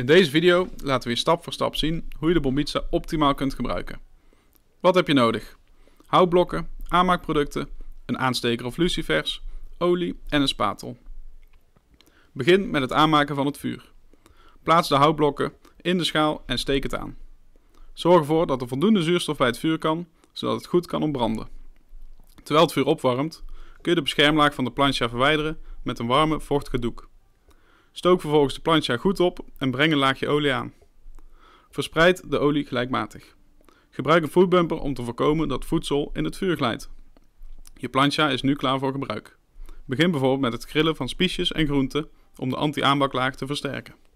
In deze video laten we je stap voor stap zien hoe je de Bombiza optimaal kunt gebruiken. Wat heb je nodig? Houtblokken, aanmaakproducten, een aansteker of lucifers, olie en een spatel. Begin met het aanmaken van het vuur. Plaats de houtblokken in de schaal en steek het aan. Zorg ervoor dat er voldoende zuurstof bij het vuur kan, zodat het goed kan ontbranden. Terwijl het vuur opwarmt, kun je de beschermlaag van de plancha verwijderen met een warme, vochtige doek. Stook vervolgens de plancha goed op en breng een laagje olie aan. Verspreid de olie gelijkmatig. Gebruik een voetbumper om te voorkomen dat voedsel in het vuur glijdt. Je plancha is nu klaar voor gebruik. Begin bijvoorbeeld met het grillen van spiesjes en groenten om de anti-aanbaklaag te versterken.